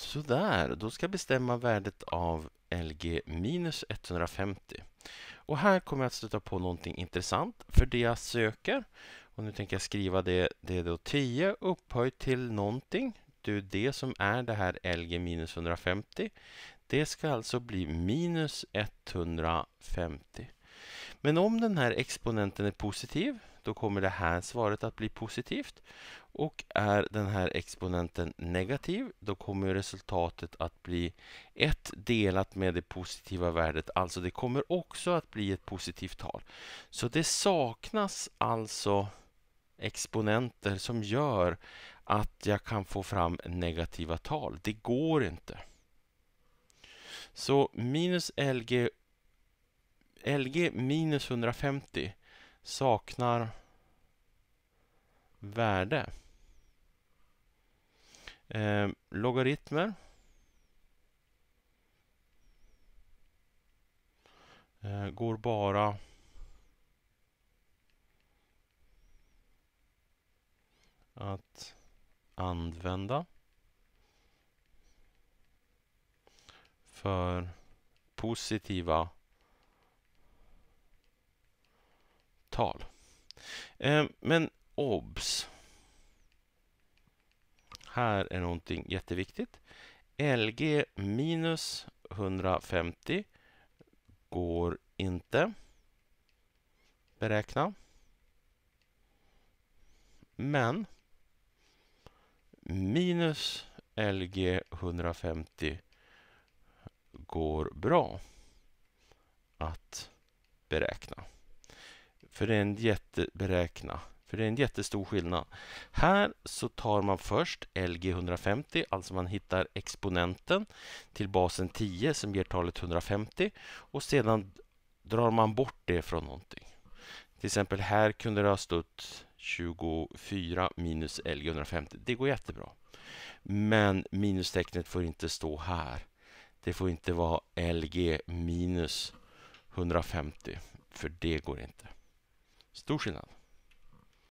Sådär, då ska jag bestämma värdet av LG minus 150. Och här kommer jag att stöta på någonting intressant för det jag söker. Och nu tänker jag skriva det, det är då 10 upphöjt till någonting. Det är det som är det här LG minus 150. Det ska alltså bli minus 150. Men om den här exponenten är positiv då kommer det här svaret att bli positivt. Och är den här exponenten negativ, då kommer resultatet att bli 1 delat med det positiva värdet. Alltså det kommer också att bli ett positivt tal. Så det saknas alltså exponenter som gör att jag kan få fram negativa tal. Det går inte. Så minus LG, LG minus 150 saknar värde. Eh, logaritmer. Eh, går bara att använda för positiva tal. Eh, men obs! Här är någonting jätteviktigt. LG minus 150 går inte beräkna. Men minus LG 150 går bra att beräkna. För det är en jätteberäkna. För det är en jättestor skillnad. Här så tar man först LG150, alltså man hittar exponenten till basen 10 som ger talet 150 och sedan drar man bort det från någonting. Till exempel här kunde det ha stått 24 minus LG150. Det går jättebra. Men minustecknet får inte stå här. Det får inte vara LG minus 150, för det går inte. Stor skillnad.